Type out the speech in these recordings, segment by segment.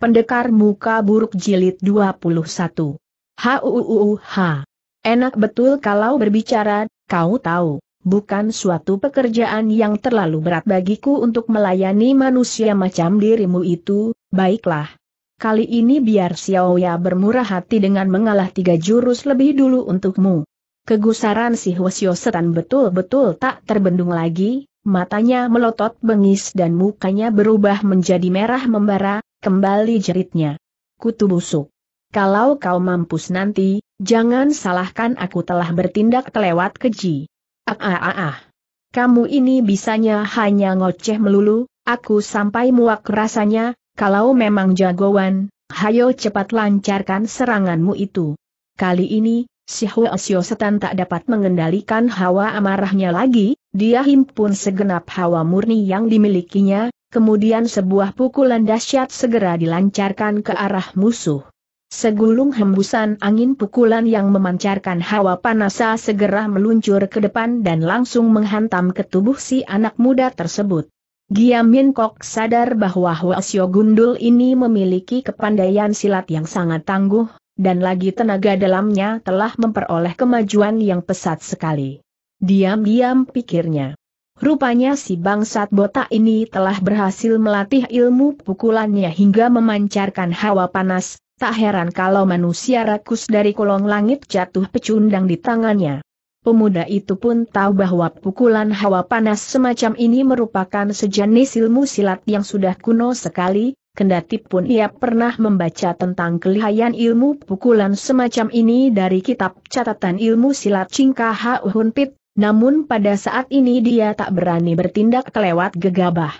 Pendekar Muka Buruk Jilid 21. H.U.U.U.H. Enak betul kalau berbicara, kau tahu, bukan suatu pekerjaan yang terlalu berat bagiku untuk melayani manusia macam dirimu itu, baiklah. Kali ini biar Xiaoya bermurah hati dengan mengalah tiga jurus lebih dulu untukmu. Kegusaran si Hwasyo Setan betul-betul tak terbendung lagi, matanya melotot bengis dan mukanya berubah menjadi merah membara, Kembali jeritnya. Kutu busuk. Kalau kau mampus nanti, jangan salahkan aku telah bertindak kelewat keji. Ah ah ah ah. Kamu ini bisanya hanya ngoceh melulu, aku sampai muak rasanya, kalau memang jagoan, hayo cepat lancarkan seranganmu itu. Kali ini, si Hua Setan tak dapat mengendalikan hawa amarahnya lagi, dia himpun segenap hawa murni yang dimilikinya, kemudian sebuah pukulan dahsyat segera dilancarkan ke arah musuh. Segulung hembusan angin pukulan yang memancarkan hawa panas segera meluncur ke depan dan langsung menghantam ke tubuh si anak muda tersebut. Giamin Kok sadar bahwa Hwasyo Gundul ini memiliki kepandaian silat yang sangat tangguh, dan lagi tenaga dalamnya telah memperoleh kemajuan yang pesat sekali. Diam-diam pikirnya. Rupanya si bangsat botak ini telah berhasil melatih ilmu pukulannya hingga memancarkan hawa panas, tak heran kalau manusia rakus dari kolong langit jatuh pecundang di tangannya. Pemuda itu pun tahu bahwa pukulan hawa panas semacam ini merupakan sejenis ilmu silat yang sudah kuno sekali, kendati pun ia pernah membaca tentang kelihayan ilmu pukulan semacam ini dari kitab catatan ilmu silat Cingkaha Uhunpit, namun pada saat ini dia tak berani bertindak kelewat gegabah.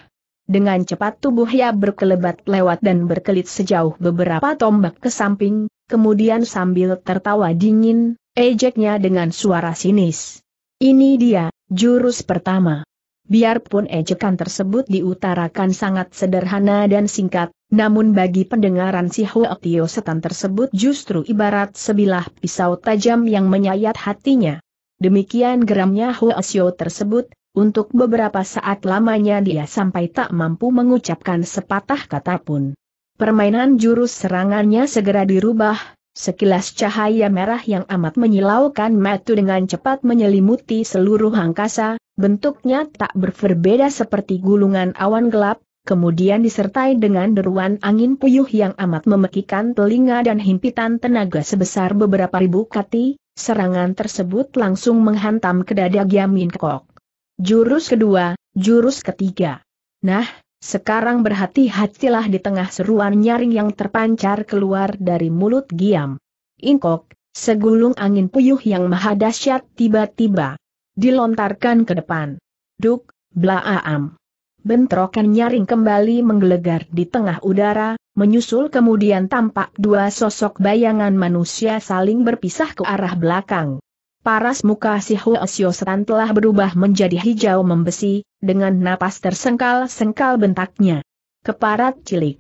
Dengan cepat tubuhnya berkelebat lewat dan berkelit sejauh beberapa tombak ke samping, kemudian sambil tertawa dingin, ejeknya dengan suara sinis. Ini dia, jurus pertama. Biarpun ejekan tersebut diutarakan sangat sederhana dan singkat, namun bagi pendengaran si Huatio setan tersebut justru ibarat sebilah pisau tajam yang menyayat hatinya. Demikian geramnya Huasio tersebut, untuk beberapa saat lamanya dia sampai tak mampu mengucapkan sepatah kata pun. Permainan jurus serangannya segera dirubah, sekilas cahaya merah yang amat menyilaukan metu dengan cepat menyelimuti seluruh angkasa, bentuknya tak berbeda seperti gulungan awan gelap, kemudian disertai dengan deruan angin puyuh yang amat memekikan telinga dan himpitan tenaga sebesar beberapa ribu kati, serangan tersebut langsung menghantam ke dada Giamin Kok. Jurus kedua, jurus ketiga. Nah, sekarang berhati-hatilah di tengah seruan nyaring yang terpancar keluar dari mulut Giam. Inkok, segulung angin puyuh yang maha dahsyat tiba-tiba dilontarkan ke depan. Duk, blaaam. Bentrokan nyaring kembali menggelegar di tengah udara, menyusul kemudian tampak dua sosok bayangan manusia saling berpisah ke arah belakang. Paras muka si Huosiosetan telah berubah menjadi hijau membesi, dengan napas tersengkal-sengkal bentaknya. Keparat cilik.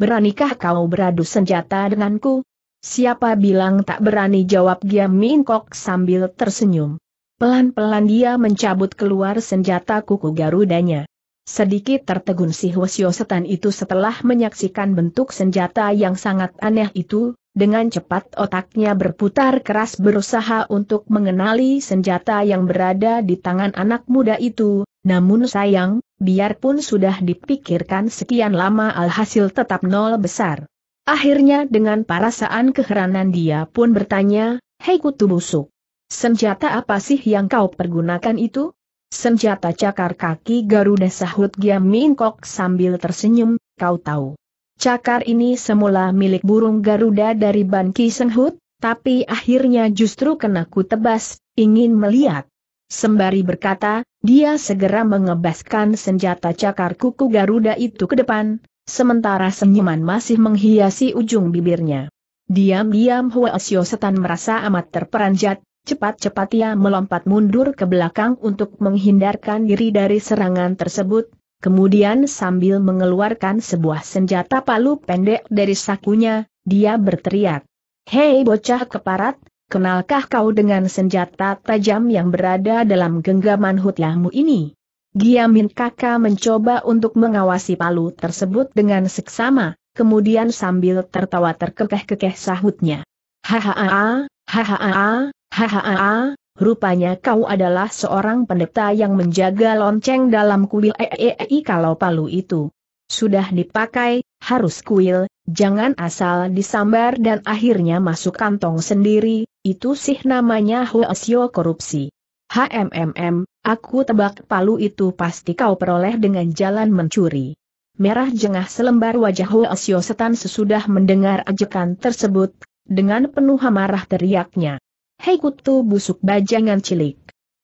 Beranikah kau beradu senjata denganku? Siapa bilang tak berani jawab Giam Minkok sambil tersenyum. Pelan-pelan dia mencabut keluar senjata kuku garudanya. Sedikit tertegun si Hwasyo setan itu setelah menyaksikan bentuk senjata yang sangat aneh itu, dengan cepat otaknya berputar keras berusaha untuk mengenali senjata yang berada di tangan anak muda itu, namun sayang, biarpun sudah dipikirkan sekian lama alhasil tetap nol besar. Akhirnya dengan perasaan keheranan dia pun bertanya, Hei kutu busuk, senjata apa sih yang kau pergunakan itu? Senjata cakar kaki Garuda sahut Giam Mingkok sambil tersenyum, kau tahu. Cakar ini semula milik burung Garuda dari Ban Ki Senghut, tapi akhirnya justru kena ku tebas, ingin melihat. Sembari berkata, dia segera mengebaskan senjata cakar kuku Garuda itu ke depan, sementara senyuman masih menghiasi ujung bibirnya. Diam-diam Hua Setan merasa amat terperanjat, Cepat-cepat ia melompat mundur ke belakang untuk menghindarkan diri dari serangan tersebut, kemudian sambil mengeluarkan sebuah senjata palu pendek dari sakunya, dia berteriak. Hei bocah keparat, kenalkah kau dengan senjata tajam yang berada dalam genggaman hutiamu ini? Giamin kakak mencoba untuk mengawasi palu tersebut dengan seksama, kemudian sambil tertawa terkekeh-kekeh sahutnya. Hahaha, Hahaha, hahaha, rupanya kau adalah seorang pendeta yang menjaga lonceng dalam kuil EEI e kalau palu itu. Sudah dipakai, harus kuil, jangan asal disambar dan akhirnya masuk kantong sendiri, itu sih namanya hoasio korupsi. HMMM, aku tebak palu itu pasti kau peroleh dengan jalan mencuri. Merah jengah selembar wajah Hoasio Setan sesudah mendengar ajakan tersebut, dengan penuh amarah teriaknya. Hei kutu busuk bajangan cilik.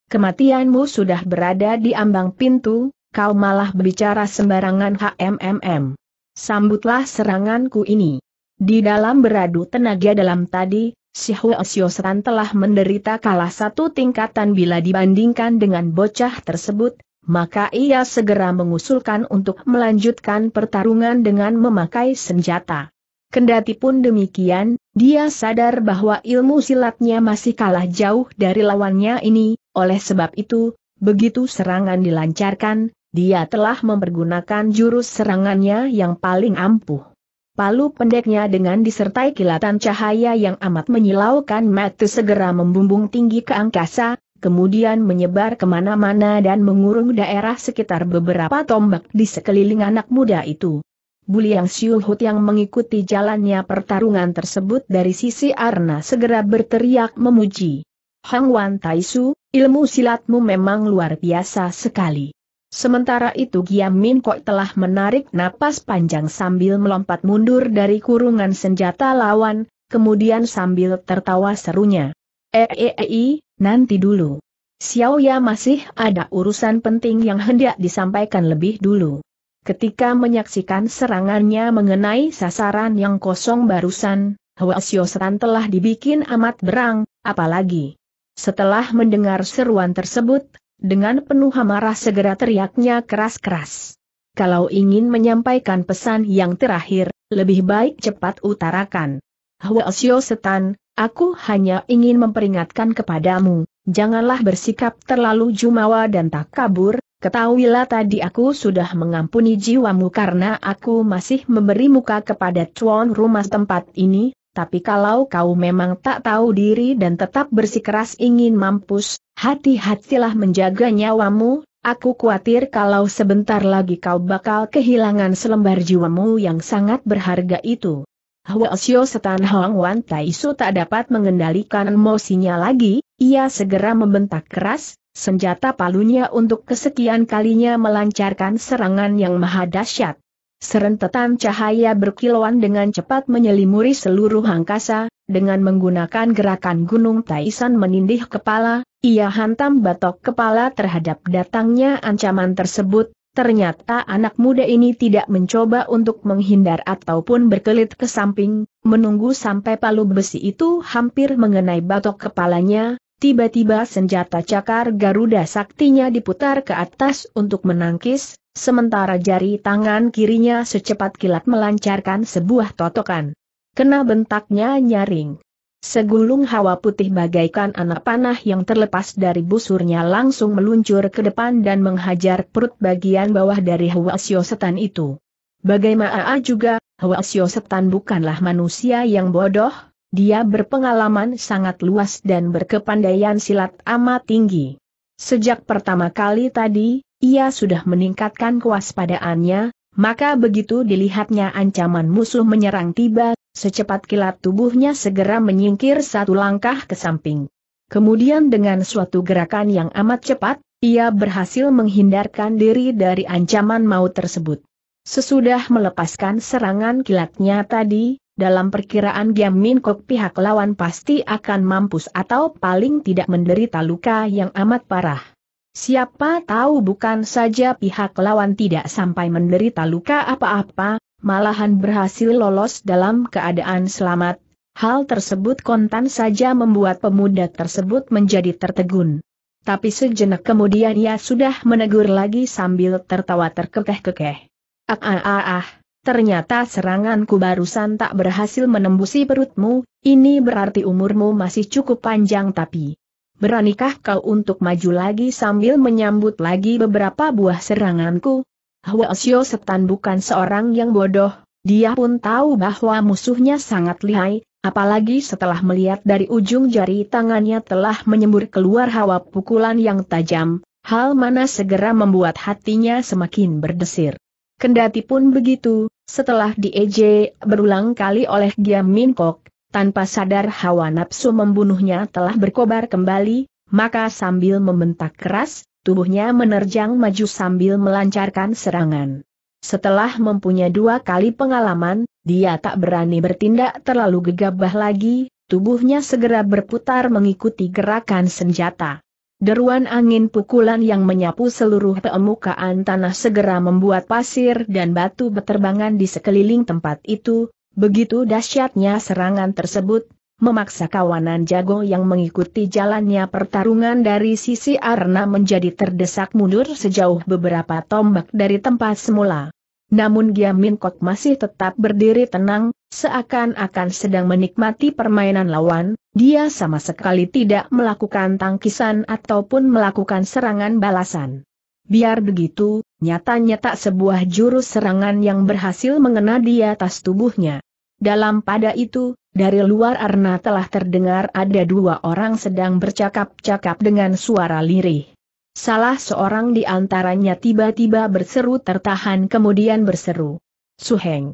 Kematianmu sudah berada di ambang pintu, kau malah berbicara sembarangan HMMM. Sambutlah seranganku ini. Di dalam beradu tenaga dalam tadi, si San telah menderita kalah satu tingkatan bila dibandingkan dengan bocah tersebut, maka ia segera mengusulkan untuk melanjutkan pertarungan dengan memakai senjata. Kendati pun demikian, dia sadar bahwa ilmu silatnya masih kalah jauh dari lawannya ini, oleh sebab itu, begitu serangan dilancarkan, dia telah mempergunakan jurus serangannya yang paling ampuh. Palu pendeknya dengan disertai kilatan cahaya yang amat menyilaukan mata segera membumbung tinggi ke angkasa, kemudian menyebar kemana-mana dan mengurung daerah sekitar beberapa tombak di sekeliling anak muda itu. Buliang Hut yang mengikuti jalannya pertarungan tersebut dari sisi Arna segera berteriak memuji. Hang Wan Taisu, ilmu silatmu memang luar biasa sekali. Sementara itu Giam Min Kok telah menarik napas panjang sambil melompat mundur dari kurungan senjata lawan, kemudian sambil tertawa serunya. Eee, -e, e, e nanti dulu. Xiao Ya masih ada urusan penting yang hendak disampaikan lebih dulu. Ketika menyaksikan serangannya mengenai sasaran yang kosong barusan, Hwa telah dibikin amat berang, apalagi. Setelah mendengar seruan tersebut, dengan penuh amarah segera teriaknya keras-keras. Kalau ingin menyampaikan pesan yang terakhir, lebih baik cepat utarakan. Hwa Setan, aku hanya ingin memperingatkan kepadamu, janganlah bersikap terlalu jumawa dan tak kabur, Ketahuilah tadi aku sudah mengampuni jiwamu karena aku masih memberi muka kepada tuan rumah tempat ini, tapi kalau kau memang tak tahu diri dan tetap bersikeras ingin mampus, hati-hatilah menjaga nyawamu, aku khawatir kalau sebentar lagi kau bakal kehilangan selembar jiwamu yang sangat berharga itu. Hwasyo setan Hong Wan Taisu tak dapat mengendalikan emosinya lagi, ia segera membentak keras, Senjata palunya untuk kesekian kalinya melancarkan serangan yang maha dahsyat. Serentetan cahaya berkilauan dengan cepat menyelimuri seluruh angkasa, dengan menggunakan gerakan gunung Taisan menindih kepala, ia hantam batok kepala terhadap datangnya ancaman tersebut, Ternyata anak muda ini tidak mencoba untuk menghindar ataupun berkelit ke samping, menunggu sampai palu besi itu hampir mengenai batok kepalanya, Tiba-tiba senjata cakar Garuda saktinya diputar ke atas untuk menangkis, sementara jari tangan kirinya secepat kilat melancarkan sebuah totokan. Kena bentaknya nyaring. Segulung hawa putih bagaikan anak panah yang terlepas dari busurnya langsung meluncur ke depan dan menghajar perut bagian bawah dari hawa Setan itu. Bagaimana juga, hawa Setan bukanlah manusia yang bodoh, dia berpengalaman sangat luas dan berkepandaian silat amat tinggi. Sejak pertama kali tadi, ia sudah meningkatkan kewaspadaannya, maka begitu dilihatnya ancaman musuh menyerang tiba, secepat kilat tubuhnya segera menyingkir satu langkah ke samping. Kemudian dengan suatu gerakan yang amat cepat, ia berhasil menghindarkan diri dari ancaman maut tersebut. Sesudah melepaskan serangan kilatnya tadi, dalam perkiraan Giam Min Kok pihak lawan pasti akan mampus atau paling tidak menderita luka yang amat parah. Siapa tahu bukan saja pihak lawan tidak sampai menderita luka apa-apa, malahan berhasil lolos dalam keadaan selamat. Hal tersebut kontan saja membuat pemuda tersebut menjadi tertegun. Tapi sejenak kemudian ia sudah menegur lagi sambil tertawa terkekeh-kekeh. Ah ah ah ah. Ternyata seranganku barusan tak berhasil menembusi perutmu, ini berarti umurmu masih cukup panjang tapi... Beranikah kau untuk maju lagi sambil menyambut lagi beberapa buah seranganku? Hwasyo Setan bukan seorang yang bodoh, dia pun tahu bahwa musuhnya sangat lihai, apalagi setelah melihat dari ujung jari tangannya telah menyembur keluar hawa pukulan yang tajam, hal mana segera membuat hatinya semakin berdesir. Kendati pun begitu, setelah dieje berulang kali oleh Giam Min Kok, tanpa sadar hawa nafsu membunuhnya telah berkobar kembali, maka sambil membentak keras, tubuhnya menerjang maju sambil melancarkan serangan. Setelah mempunyai dua kali pengalaman, dia tak berani bertindak terlalu gegabah lagi, tubuhnya segera berputar mengikuti gerakan senjata. Deruan angin pukulan yang menyapu seluruh permukaan tanah segera membuat pasir dan batu beterbangan di sekeliling tempat itu, begitu dahsyatnya serangan tersebut, memaksa kawanan jago yang mengikuti jalannya pertarungan dari sisi Arna menjadi terdesak mundur sejauh beberapa tombak dari tempat semula. Namun Giamin Kok masih tetap berdiri tenang, seakan-akan sedang menikmati permainan lawan, dia sama sekali tidak melakukan tangkisan ataupun melakukan serangan balasan. Biar begitu, nyatanya tak sebuah jurus serangan yang berhasil mengena di atas tubuhnya. Dalam pada itu, dari luar arna telah terdengar ada dua orang sedang bercakap-cakap dengan suara lirih. Salah seorang di antaranya tiba-tiba berseru tertahan kemudian berseru. Suheng.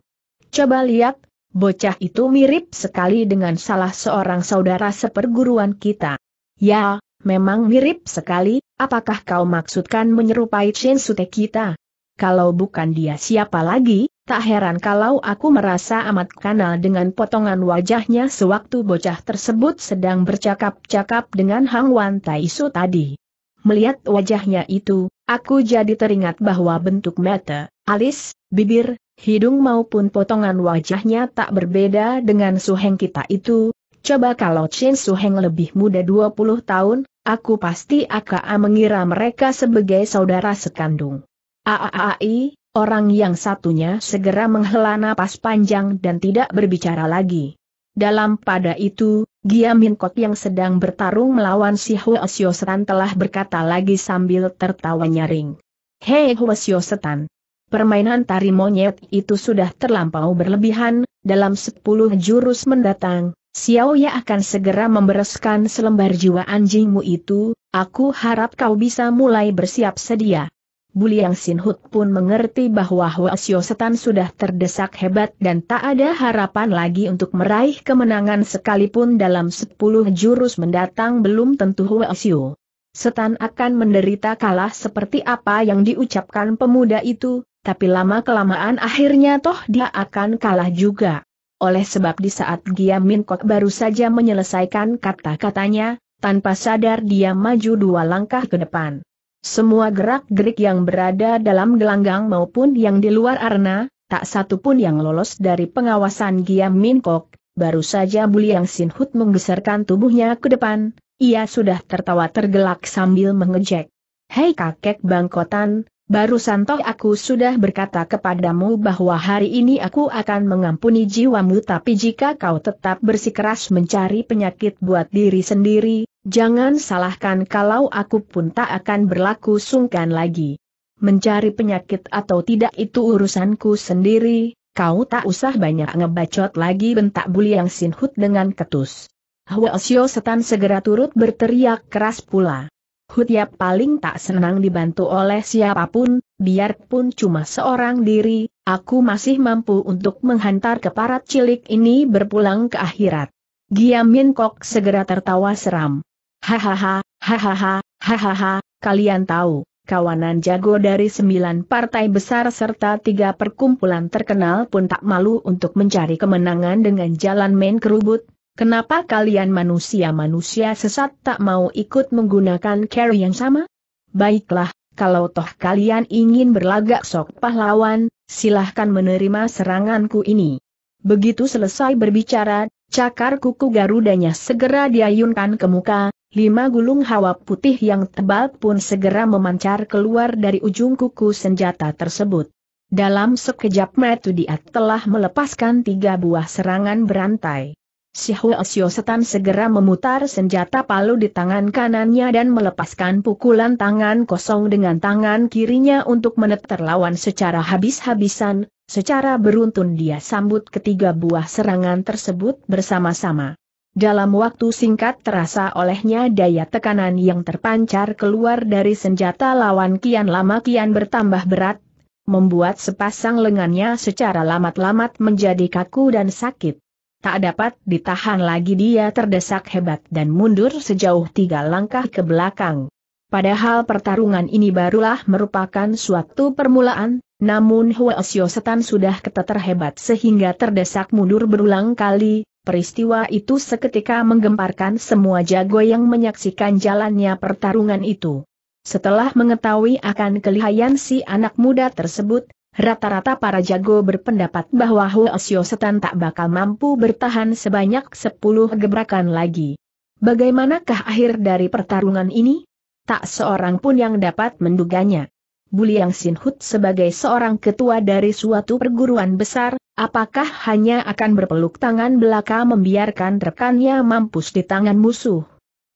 Coba lihat, bocah itu mirip sekali dengan salah seorang saudara seperguruan kita. Ya, memang mirip sekali, apakah kau maksudkan menyerupai Chen Sute kita? Kalau bukan dia siapa lagi, tak heran kalau aku merasa amat kenal dengan potongan wajahnya sewaktu bocah tersebut sedang bercakap-cakap dengan Hang Wan Taisu tadi. Melihat wajahnya itu, aku jadi teringat bahwa bentuk mata, alis, bibir, hidung maupun potongan wajahnya tak berbeda dengan suheng kita itu. Coba kalau Chen Suheng lebih muda 20 tahun, aku pasti akan mengira mereka sebagai saudara sekandung. Aaai, orang yang satunya segera menghela napas panjang dan tidak berbicara lagi. Dalam pada itu, Gia Kok yang sedang bertarung melawan si Hua Setan telah berkata lagi sambil tertawa nyaring. Hei Hua Setan, Permainan tari monyet itu sudah terlampau berlebihan, dalam sepuluh jurus mendatang, Xiao Ya akan segera membereskan selembar jiwa anjingmu itu, aku harap kau bisa mulai bersiap sedia. Buliang Sinhut pun mengerti bahwa Xiu Setan sudah terdesak hebat dan tak ada harapan lagi untuk meraih kemenangan sekalipun dalam sepuluh jurus mendatang belum tentu Xiu Setan akan menderita kalah seperti apa yang diucapkan pemuda itu, tapi lama-kelamaan akhirnya toh dia akan kalah juga. Oleh sebab di saat Gia Minkok baru saja menyelesaikan kata-katanya, tanpa sadar dia maju dua langkah ke depan. Semua gerak-gerik yang berada dalam gelanggang maupun yang di luar arena, tak satu pun yang lolos dari pengawasan Giam Min Kok, baru saja Buliang Sin Hut menggeserkan tubuhnya ke depan, ia sudah tertawa tergelak sambil mengejek. Hei kakek bangkotan, baru toh aku sudah berkata kepadamu bahwa hari ini aku akan mengampuni jiwamu tapi jika kau tetap bersikeras mencari penyakit buat diri sendiri, Jangan salahkan kalau aku pun tak akan berlaku sungkan lagi. Mencari penyakit atau tidak itu urusanku sendiri, kau tak usah banyak ngebacot lagi bentak Buliang Sinhut dengan ketus. Huasio setan segera turut berteriak keras pula. Hut Hutiap paling tak senang dibantu oleh siapapun, biarpun cuma seorang diri, aku masih mampu untuk menghantar keparat cilik ini berpulang ke akhirat. Giamin Kok segera tertawa seram. Hahaha, hahaha, hahaha, kalian tahu, kawanan jago dari sembilan partai besar serta tiga perkumpulan terkenal pun tak malu untuk mencari kemenangan dengan jalan main kerubut. Kenapa kalian manusia-manusia sesat tak mau ikut menggunakan cara yang sama? Baiklah, kalau toh kalian ingin berlagak sok pahlawan, silahkan menerima seranganku ini. Begitu selesai berbicara, cakar kuku garudanya segera diayunkan ke muka, Lima gulung hawa putih yang tebal pun segera memancar keluar dari ujung kuku senjata tersebut. Dalam sekejap mata dia telah melepaskan tiga buah serangan berantai. Si Huasio Setan segera memutar senjata palu di tangan kanannya dan melepaskan pukulan tangan kosong dengan tangan kirinya untuk meneter lawan secara habis-habisan, secara beruntun dia sambut ketiga buah serangan tersebut bersama-sama. Dalam waktu singkat terasa olehnya daya tekanan yang terpancar keluar dari senjata lawan kian lama kian bertambah berat, membuat sepasang lengannya secara lamat-lamat menjadi kaku dan sakit. Tak dapat ditahan lagi dia terdesak hebat dan mundur sejauh tiga langkah ke belakang. Padahal pertarungan ini barulah merupakan suatu permulaan, namun Huasyo Setan sudah keteter hebat sehingga terdesak mundur berulang kali, peristiwa itu seketika menggemparkan semua jago yang menyaksikan jalannya pertarungan itu. Setelah mengetahui akan kelihayan si anak muda tersebut, rata-rata para jago berpendapat bahwa Huasyo Setan tak bakal mampu bertahan sebanyak 10 gebrakan lagi. Bagaimanakah akhir dari pertarungan ini? tak seorang pun yang dapat menduganya. Buliang Sinhut sebagai seorang ketua dari suatu perguruan besar, apakah hanya akan berpeluk tangan belaka membiarkan rekannya mampus di tangan musuh?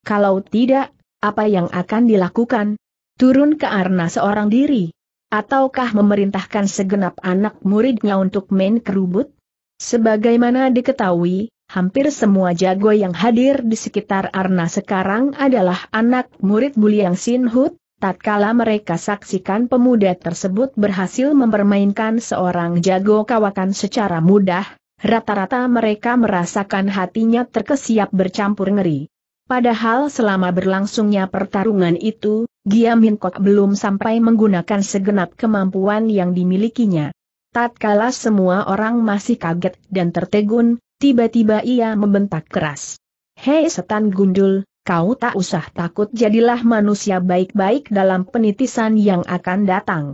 Kalau tidak, apa yang akan dilakukan? Turun ke arna seorang diri? Ataukah memerintahkan segenap anak muridnya untuk main kerubut? Sebagaimana diketahui, Hampir semua jago yang hadir di sekitar Arna sekarang adalah anak murid Buliang Sinhut, tatkala mereka saksikan pemuda tersebut berhasil mempermainkan seorang jago kawakan secara mudah, rata-rata mereka merasakan hatinya terkesiap bercampur ngeri. Padahal selama berlangsungnya pertarungan itu, Giam Hinkok belum sampai menggunakan segenap kemampuan yang dimilikinya. Tatkala semua orang masih kaget dan tertegun, Tiba-tiba ia membentak keras. Hei setan gundul, kau tak usah takut jadilah manusia baik-baik dalam penitisan yang akan datang.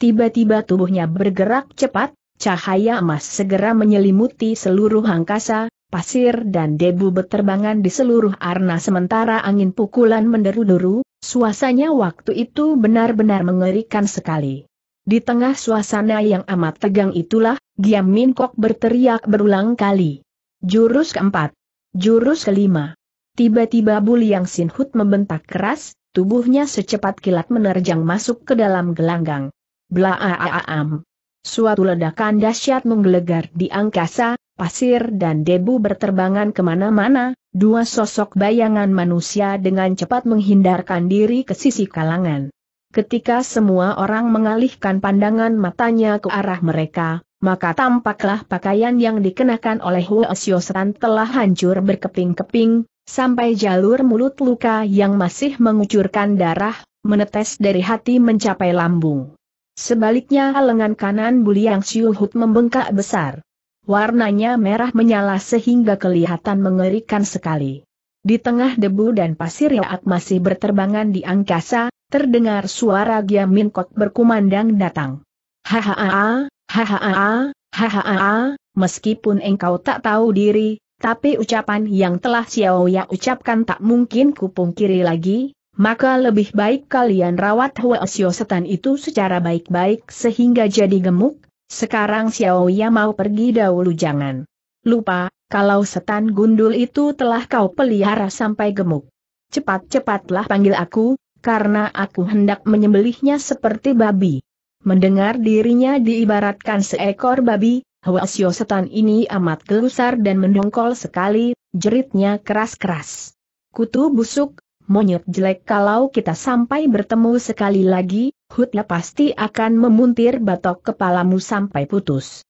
Tiba-tiba tubuhnya bergerak cepat, cahaya emas segera menyelimuti seluruh angkasa, pasir dan debu berterbangan di seluruh arna sementara angin pukulan menderu-deru, suasanya waktu itu benar-benar mengerikan sekali. Di tengah suasana yang amat tegang itulah, Giam Min Kok berteriak berulang kali. Jurus keempat. Jurus kelima. Tiba-tiba Buliang Sinhut membentak keras, tubuhnya secepat kilat menerjang masuk ke dalam gelanggang. am. Suatu ledakan dahsyat menggelegar di angkasa, pasir dan debu berterbangan kemana-mana, dua sosok bayangan manusia dengan cepat menghindarkan diri ke sisi kalangan. Ketika semua orang mengalihkan pandangan matanya ke arah mereka, maka tampaklah pakaian yang dikenakan oleh Huosiosetan telah hancur berkeping-keping, sampai jalur mulut luka yang masih mengucurkan darah, menetes dari hati mencapai lambung. Sebaliknya lengan kanan Buliang Siuhut membengkak besar. Warnanya merah menyala sehingga kelihatan mengerikan sekali. Di tengah debu dan pasir yang masih berterbangan di angkasa, terdengar suara Kok berkumandang datang. Hahaha, Hahaha, hahaha, meskipun engkau tak tahu diri, tapi ucapan yang telah Xiao Ya ucapkan tak mungkin kupungkiri lagi, maka lebih baik kalian rawat hua Xiao setan itu secara baik-baik sehingga jadi gemuk, sekarang Xiao Ya mau pergi dahulu jangan. Lupa, kalau setan gundul itu telah kau pelihara sampai gemuk. Cepat-cepatlah panggil aku, karena aku hendak menyembelihnya seperti babi. Mendengar dirinya diibaratkan seekor babi, Hwasyo setan ini amat gelusar dan mendongkol sekali, jeritnya keras-keras. Kutu busuk, monyet jelek kalau kita sampai bertemu sekali lagi, Hutla pasti akan memuntir batok kepalamu sampai putus.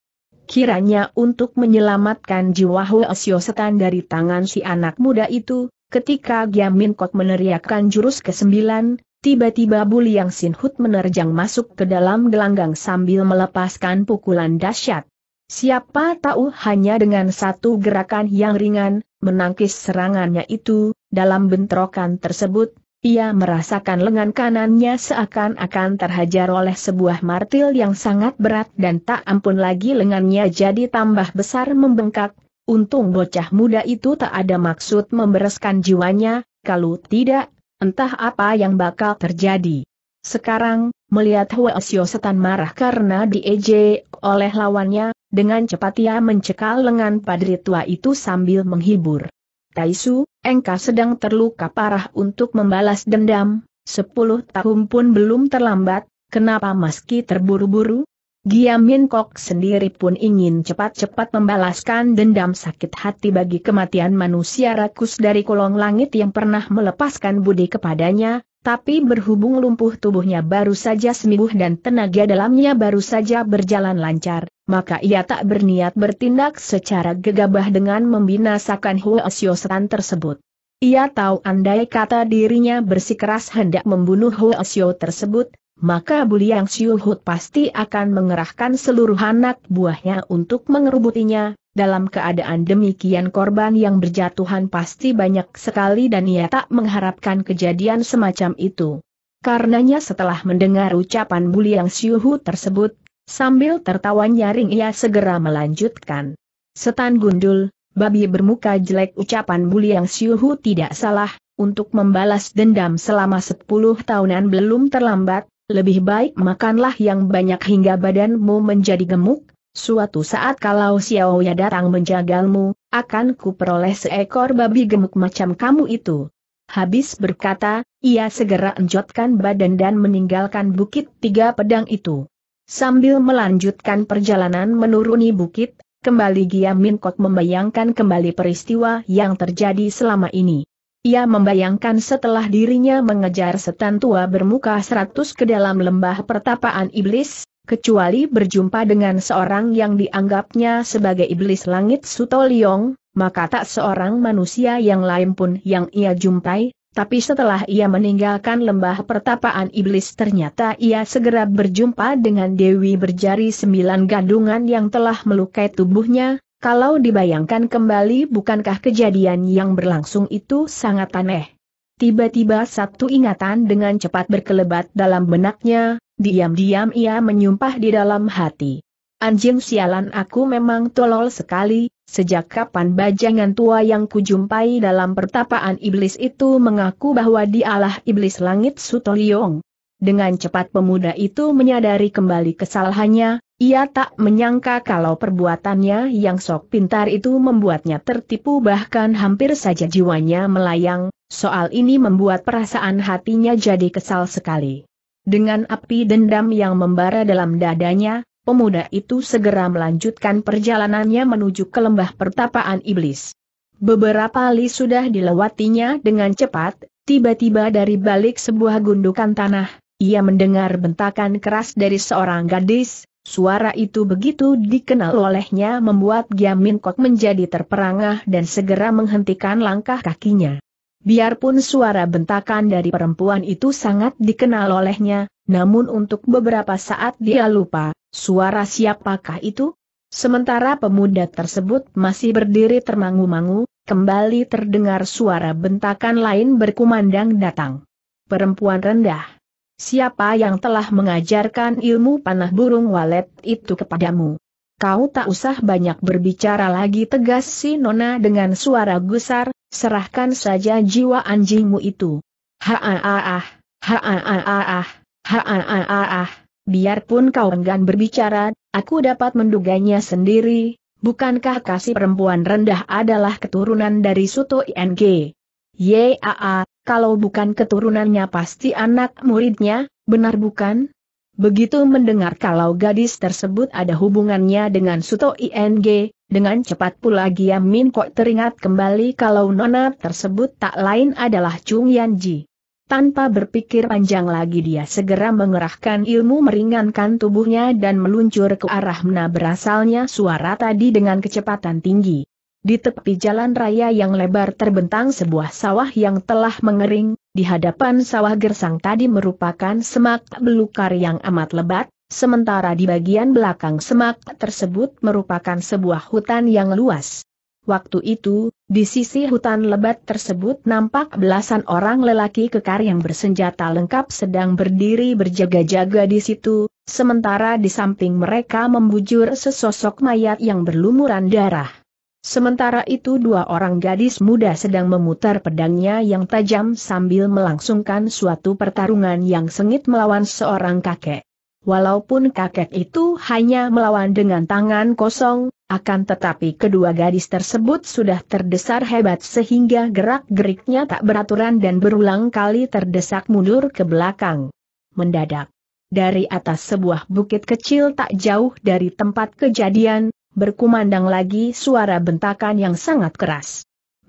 Kiranya untuk menyelamatkan jiwa Hwasyo setan dari tangan si anak muda itu, ketika Giamin Kok meneriakkan jurus ke-9, Tiba-tiba yang Sinhut menerjang masuk ke dalam gelanggang sambil melepaskan pukulan dahsyat. Siapa tahu hanya dengan satu gerakan yang ringan, menangkis serangannya itu, dalam bentrokan tersebut, ia merasakan lengan kanannya seakan-akan terhajar oleh sebuah martil yang sangat berat dan tak ampun lagi lengannya jadi tambah besar membengkak. Untung bocah muda itu tak ada maksud membereskan jiwanya, kalau tidak, Entah apa yang bakal terjadi. Sekarang, melihat Hwa Sio Setan marah karena diejek oleh lawannya, dengan cepat ia mencekal lengan padri tua itu sambil menghibur. Taisu, engkau sedang terluka parah untuk membalas dendam, sepuluh tahun pun belum terlambat, kenapa meski terburu-buru? Giam Giamin Kok sendiri pun ingin cepat-cepat membalaskan dendam sakit hati bagi kematian manusia rakus dari kolong langit yang pernah melepaskan budi kepadanya, tapi berhubung lumpuh tubuhnya baru saja sembuh dan tenaga dalamnya baru saja berjalan lancar, maka ia tak berniat bertindak secara gegabah dengan membinasakan san tersebut. Ia tahu andai kata dirinya bersikeras hendak membunuh Asio tersebut, maka Buliang Siuhut pasti akan mengerahkan seluruh anak buahnya untuk mengerubutinya, dalam keadaan demikian korban yang berjatuhan pasti banyak sekali dan ia tak mengharapkan kejadian semacam itu. Karenanya setelah mendengar ucapan Buliang Siuhu tersebut, sambil tertawa nyaring ia segera melanjutkan. Setan gundul, babi bermuka jelek ucapan Buliang Siuhu tidak salah, untuk membalas dendam selama 10 tahunan belum terlambat, lebih baik makanlah yang banyak hingga badanmu menjadi gemuk, suatu saat kalau Xiao Ya datang menjagalmu, akan kuperoleh seekor babi gemuk macam kamu itu. Habis berkata, ia segera enjotkan badan dan meninggalkan bukit tiga pedang itu. Sambil melanjutkan perjalanan menuruni bukit, kembali Giam Min Kok membayangkan kembali peristiwa yang terjadi selama ini. Ia membayangkan setelah dirinya mengejar setan tua bermuka seratus ke dalam lembah pertapaan iblis, kecuali berjumpa dengan seorang yang dianggapnya sebagai iblis langit Suto Liong, maka tak seorang manusia yang lain pun yang ia jumpai, tapi setelah ia meninggalkan lembah pertapaan iblis ternyata ia segera berjumpa dengan Dewi berjari sembilan gadungan yang telah melukai tubuhnya, kalau dibayangkan kembali bukankah kejadian yang berlangsung itu sangat aneh. Tiba-tiba satu ingatan dengan cepat berkelebat dalam benaknya, diam-diam ia menyumpah di dalam hati. Anjing sialan aku memang tolol sekali, sejak kapan bajangan tua yang kujumpai dalam pertapaan iblis itu mengaku bahwa dialah iblis langit Sutoliong. Dengan cepat pemuda itu menyadari kembali kesalahannya, ia tak menyangka kalau perbuatannya yang sok pintar itu membuatnya tertipu bahkan hampir saja jiwanya melayang, soal ini membuat perasaan hatinya jadi kesal sekali. Dengan api dendam yang membara dalam dadanya, pemuda itu segera melanjutkan perjalanannya menuju ke lembah pertapaan iblis. Beberapa li sudah dilewatinya dengan cepat, tiba-tiba dari balik sebuah gundukan tanah, ia mendengar bentakan keras dari seorang gadis, Suara itu begitu dikenal olehnya membuat Giamin Kok menjadi terperangah dan segera menghentikan langkah kakinya. Biarpun suara bentakan dari perempuan itu sangat dikenal olehnya, namun untuk beberapa saat dia lupa, suara siapakah itu? Sementara pemuda tersebut masih berdiri termangu-mangu, kembali terdengar suara bentakan lain berkumandang datang. Perempuan rendah. Siapa yang telah mengajarkan ilmu panah burung walet itu kepadamu? Kau tak usah banyak berbicara lagi tegas si Nona dengan suara gusar, serahkan saja jiwa anjingmu itu. Ha-ah-ah, ha-ah-ah, ha-ah-ah, biarpun kau enggan berbicara, aku dapat menduganya sendiri, bukankah kasih perempuan rendah adalah keturunan dari Suto ING? Yaa, kalau bukan keturunannya pasti anak muridnya, benar bukan? Begitu mendengar kalau gadis tersebut ada hubungannya dengan Suto ING, dengan cepat pula Giam Min Kok teringat kembali kalau nona tersebut tak lain adalah Chung Yan Ji. Tanpa berpikir panjang lagi dia segera mengerahkan ilmu meringankan tubuhnya dan meluncur ke arah mana berasalnya suara tadi dengan kecepatan tinggi. Di tepi jalan raya yang lebar terbentang sebuah sawah yang telah mengering, di hadapan sawah gersang tadi merupakan semak belukar yang amat lebat, sementara di bagian belakang semak tersebut merupakan sebuah hutan yang luas. Waktu itu, di sisi hutan lebat tersebut nampak belasan orang lelaki kekar yang bersenjata lengkap sedang berdiri berjaga-jaga di situ, sementara di samping mereka membujur sesosok mayat yang berlumuran darah. Sementara itu dua orang gadis muda sedang memutar pedangnya yang tajam sambil melangsungkan suatu pertarungan yang sengit melawan seorang kakek. Walaupun kakek itu hanya melawan dengan tangan kosong, akan tetapi kedua gadis tersebut sudah terdesar hebat sehingga gerak-geriknya tak beraturan dan berulang kali terdesak mundur ke belakang. Mendadak. Dari atas sebuah bukit kecil tak jauh dari tempat kejadian, berkumandang lagi suara bentakan yang sangat keras.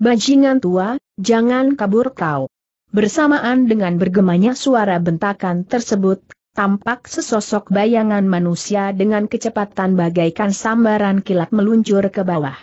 Bajingan tua, jangan kabur kau. Bersamaan dengan bergemanya suara bentakan tersebut, tampak sesosok bayangan manusia dengan kecepatan bagaikan sambaran kilat meluncur ke bawah.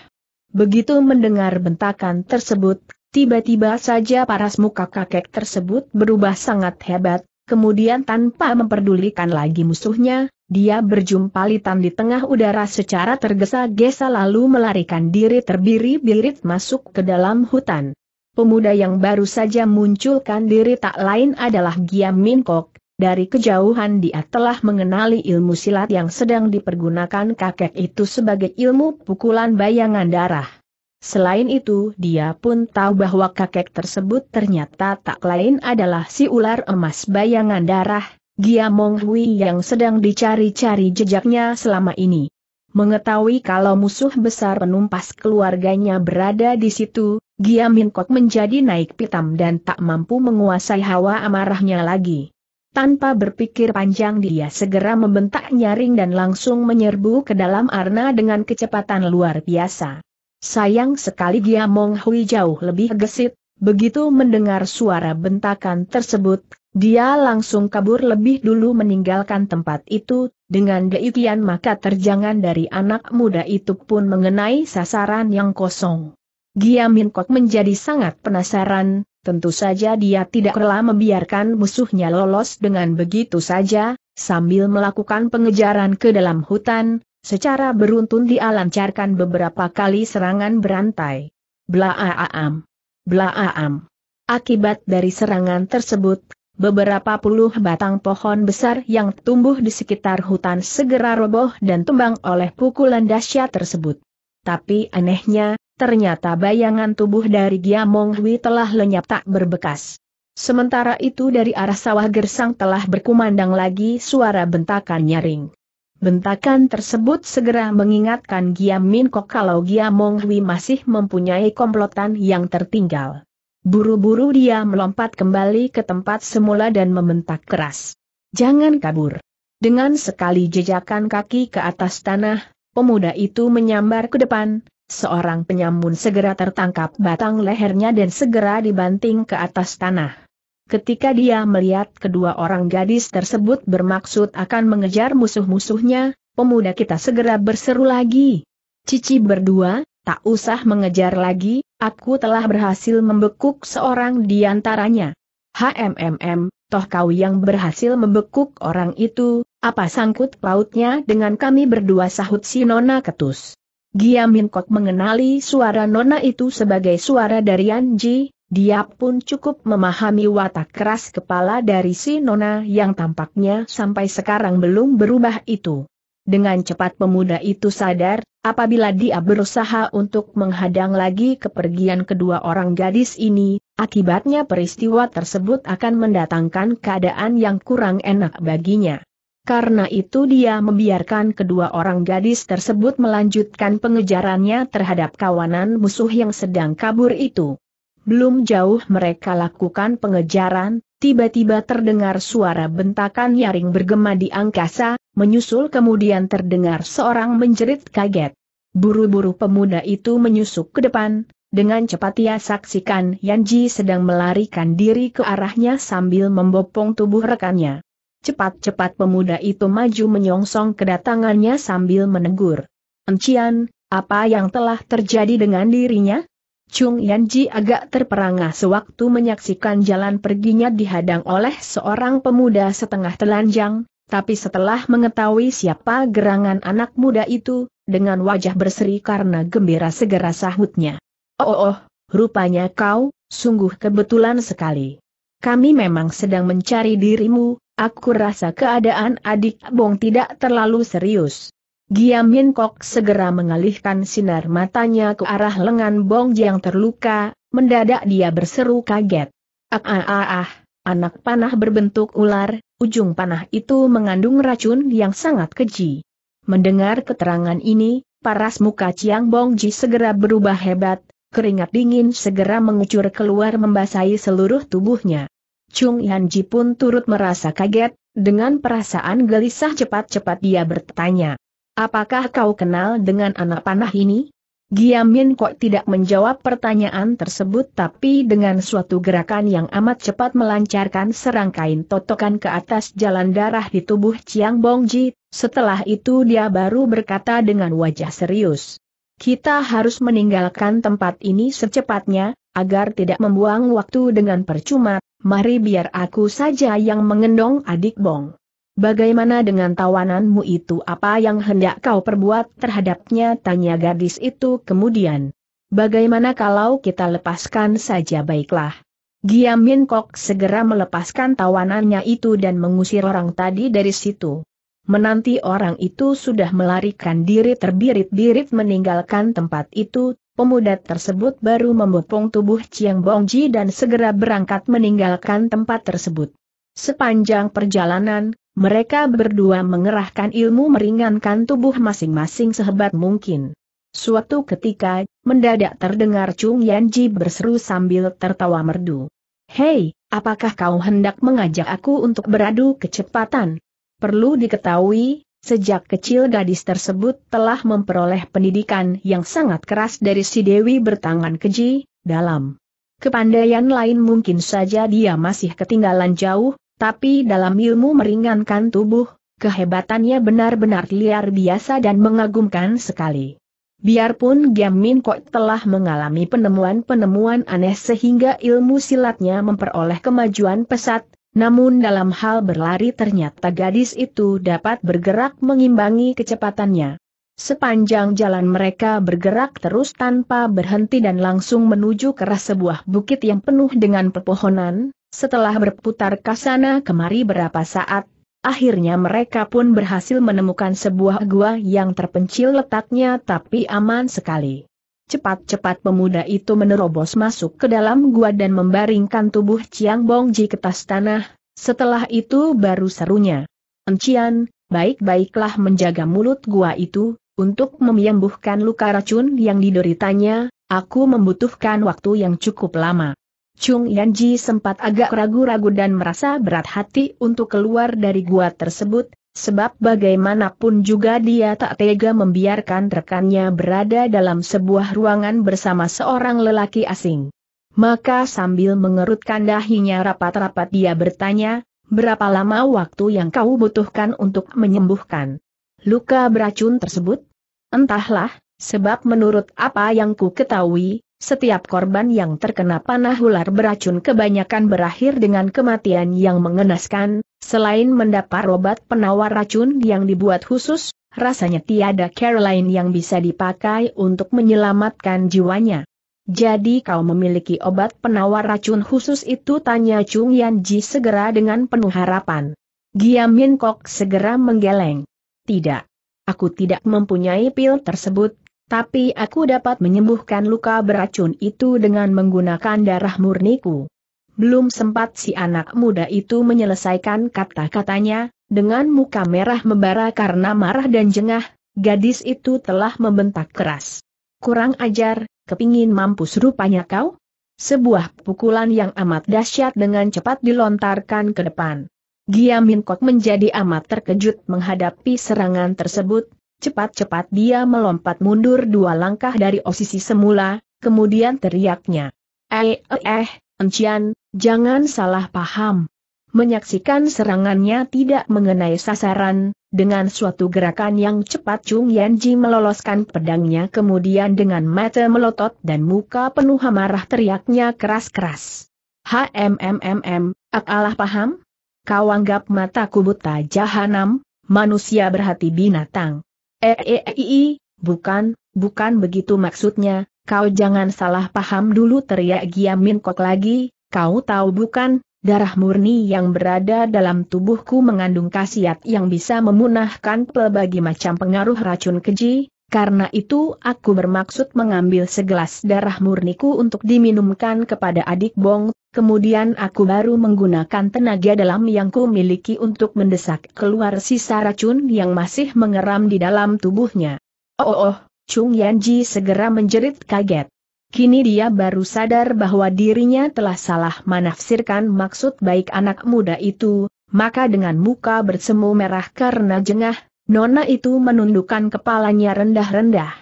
Begitu mendengar bentakan tersebut, tiba-tiba saja paras muka kakek tersebut berubah sangat hebat, Kemudian tanpa memperdulikan lagi musuhnya, dia berjumpa litan di tengah udara secara tergesa-gesa lalu melarikan diri terbiri-birit masuk ke dalam hutan. Pemuda yang baru saja munculkan diri tak lain adalah Giam Min Kok. Dari kejauhan dia telah mengenali ilmu silat yang sedang dipergunakan kakek itu sebagai ilmu pukulan bayangan darah. Selain itu dia pun tahu bahwa kakek tersebut ternyata tak lain adalah si ular emas bayangan darah, Giamong Hui yang sedang dicari-cari jejaknya selama ini. Mengetahui kalau musuh besar penumpas keluarganya berada di situ, Giamin Kok menjadi naik pitam dan tak mampu menguasai hawa amarahnya lagi. Tanpa berpikir panjang dia segera membentak nyaring dan langsung menyerbu ke dalam arna dengan kecepatan luar biasa. Sayang sekali dia Mong Hui jauh lebih gesit, begitu mendengar suara bentakan tersebut, dia langsung kabur lebih dulu meninggalkan tempat itu, dengan deikian maka terjangan dari anak muda itu pun mengenai sasaran yang kosong. Gia Min menjadi sangat penasaran, tentu saja dia tidak rela membiarkan musuhnya lolos dengan begitu saja, sambil melakukan pengejaran ke dalam hutan, secara beruntun dia lancarkan beberapa kali serangan berantai. Blaaam. Blaaam. Akibat dari serangan tersebut, beberapa puluh batang pohon besar yang tumbuh di sekitar hutan segera roboh dan tumbang oleh pukulan dahsyat tersebut. Tapi anehnya, ternyata bayangan tubuh dari Giamong Hui telah lenyap tak berbekas. Sementara itu dari arah sawah gersang telah berkumandang lagi suara bentakan nyaring. Bentakan tersebut segera mengingatkan Giam Min Kok kalau Giam Mong Hui masih mempunyai komplotan yang tertinggal. Buru-buru dia melompat kembali ke tempat semula dan membentak keras. Jangan kabur. Dengan sekali jejakan kaki ke atas tanah, pemuda itu menyambar ke depan, seorang penyamun segera tertangkap batang lehernya dan segera dibanting ke atas tanah. Ketika dia melihat kedua orang gadis tersebut bermaksud akan mengejar musuh-musuhnya, pemuda kita segera berseru lagi. Cici berdua, tak usah mengejar lagi, aku telah berhasil membekuk seorang di antaranya. HMMM, toh kau yang berhasil membekuk orang itu, apa sangkut pautnya dengan kami berdua sahut si Nona Ketus. Giamin Kok mengenali suara Nona itu sebagai suara dari Anji, dia pun cukup memahami watak keras kepala dari si Nona yang tampaknya sampai sekarang belum berubah itu. Dengan cepat pemuda itu sadar, apabila dia berusaha untuk menghadang lagi kepergian kedua orang gadis ini, akibatnya peristiwa tersebut akan mendatangkan keadaan yang kurang enak baginya. Karena itu dia membiarkan kedua orang gadis tersebut melanjutkan pengejarannya terhadap kawanan musuh yang sedang kabur itu. Belum jauh mereka lakukan pengejaran, tiba-tiba terdengar suara bentakan nyaring bergema di angkasa, menyusul kemudian terdengar seorang menjerit kaget. Buru-buru pemuda itu menyusup ke depan, dengan cepat ia saksikan Yanji sedang melarikan diri ke arahnya sambil membopong tubuh rekannya. Cepat-cepat pemuda itu maju menyongsong kedatangannya sambil menegur. Encian, apa yang telah terjadi dengan dirinya? Chung Yanji agak terperangah sewaktu menyaksikan jalan perginya dihadang oleh seorang pemuda setengah telanjang, tapi setelah mengetahui siapa gerangan anak muda itu, dengan wajah berseri karena gembira segera sahutnya. Oh, oh, oh rupanya kau, sungguh kebetulan sekali. Kami memang sedang mencari dirimu, aku rasa keadaan adik Bong tidak terlalu serius. Giam Min Kok segera mengalihkan sinar matanya ke arah lengan Bong yang terluka, mendadak dia berseru kaget. Ah ah ah ah, anak panah berbentuk ular, ujung panah itu mengandung racun yang sangat keji. Mendengar keterangan ini, paras muka Chiang Jie segera berubah hebat, keringat dingin segera mengucur keluar membasahi seluruh tubuhnya. Chung Ji pun turut merasa kaget, dengan perasaan gelisah cepat-cepat dia bertanya. Apakah kau kenal dengan anak panah ini? Giamin kok tidak menjawab pertanyaan tersebut tapi dengan suatu gerakan yang amat cepat melancarkan serangkaian totokan ke atas jalan darah di tubuh Chiang Bongji, setelah itu dia baru berkata dengan wajah serius. Kita harus meninggalkan tempat ini secepatnya, agar tidak membuang waktu dengan percuma, mari biar aku saja yang mengendong adik Bong. Bagaimana dengan tawananmu itu apa yang hendak kau perbuat terhadapnya tanya gadis itu kemudian. Bagaimana kalau kita lepaskan saja baiklah. Giam Min Kok segera melepaskan tawanannya itu dan mengusir orang tadi dari situ. Menanti orang itu sudah melarikan diri terbirit-birit meninggalkan tempat itu, pemuda tersebut baru membopong tubuh Chiang Bongji dan segera berangkat meninggalkan tempat tersebut. Sepanjang perjalanan, mereka berdua mengerahkan ilmu meringankan tubuh masing-masing sehebat mungkin. Suatu ketika, mendadak terdengar Chung Yanji berseru sambil tertawa merdu. Hei, apakah kau hendak mengajak aku untuk beradu kecepatan? Perlu diketahui, sejak kecil gadis tersebut telah memperoleh pendidikan yang sangat keras dari si Dewi bertangan keji, dalam Kepandaian lain mungkin saja dia masih ketinggalan jauh, tapi dalam ilmu meringankan tubuh, kehebatannya benar-benar liar biasa dan mengagumkan sekali. Biarpun Giam Min Kok telah mengalami penemuan-penemuan aneh sehingga ilmu silatnya memperoleh kemajuan pesat, namun dalam hal berlari ternyata gadis itu dapat bergerak mengimbangi kecepatannya. Sepanjang jalan mereka bergerak terus tanpa berhenti dan langsung menuju ke arah sebuah bukit yang penuh dengan pepohonan, setelah berputar ke sana kemari berapa saat, Akhirnya mereka pun berhasil menemukan sebuah gua yang terpencil letaknya tapi aman sekali. Cepat-cepat pemuda itu menerobos masuk ke dalam gua dan membaringkan tubuh Chiang Bongji ke tas tanah, setelah itu baru serunya. Encian, baik-baiklah menjaga mulut gua itu, untuk menyembuhkan luka racun yang dideritanya, aku membutuhkan waktu yang cukup lama. Chung Yanji sempat agak ragu-ragu dan merasa berat hati untuk keluar dari gua tersebut, sebab bagaimanapun juga dia tak tega membiarkan rekannya berada dalam sebuah ruangan bersama seorang lelaki asing. Maka sambil mengerutkan dahinya rapat-rapat dia bertanya, berapa lama waktu yang kau butuhkan untuk menyembuhkan luka beracun tersebut? Entahlah, sebab menurut apa yang ku ketahui, setiap korban yang terkena panah ular beracun kebanyakan berakhir dengan kematian yang mengenaskan, selain mendapat obat penawar racun yang dibuat khusus, rasanya tiada Caroline yang bisa dipakai untuk menyelamatkan jiwanya. Jadi kau memiliki obat penawar racun khusus itu tanya Chung Yan Ji segera dengan penuh harapan. Giam Min Kok segera menggeleng. Tidak. Aku tidak mempunyai pil tersebut, tapi aku dapat menyembuhkan luka beracun itu dengan menggunakan darah murniku. Belum sempat si anak muda itu menyelesaikan kata-katanya, dengan muka merah membara karena marah dan jengah, gadis itu telah membentak keras. Kurang ajar, kepingin mampus rupanya kau? Sebuah pukulan yang amat dahsyat dengan cepat dilontarkan ke depan. Giamin Kok menjadi amat terkejut menghadapi serangan tersebut, cepat-cepat dia melompat mundur dua langkah dari posisi semula, kemudian teriaknya. Eh, eh, eh, Encian, jangan salah paham. Menyaksikan serangannya tidak mengenai sasaran, dengan suatu gerakan yang cepat Chung Yanji meloloskan pedangnya kemudian dengan mata melotot dan muka penuh amarah teriaknya keras-keras. HMMMM, akalah paham? kau anggap mataku buta jahanam, manusia berhati binatang. Eeei, eh, eh, eh, bukan, bukan begitu maksudnya, kau jangan salah paham dulu teriak Giamin Kok lagi, kau tahu bukan, darah murni yang berada dalam tubuhku mengandung khasiat yang bisa memunahkan pelbagai macam pengaruh racun keji, karena itu aku bermaksud mengambil segelas darah murniku untuk diminumkan kepada adik Bong Kemudian aku baru menggunakan tenaga dalam yang ku miliki untuk mendesak keluar sisa racun yang masih mengeram di dalam tubuhnya. Oh, oh, oh Chung Yanji segera menjerit kaget. Kini dia baru sadar bahwa dirinya telah salah menafsirkan maksud baik anak muda itu, maka dengan muka bersemu merah karena jengah, Nona itu menundukkan kepalanya rendah-rendah.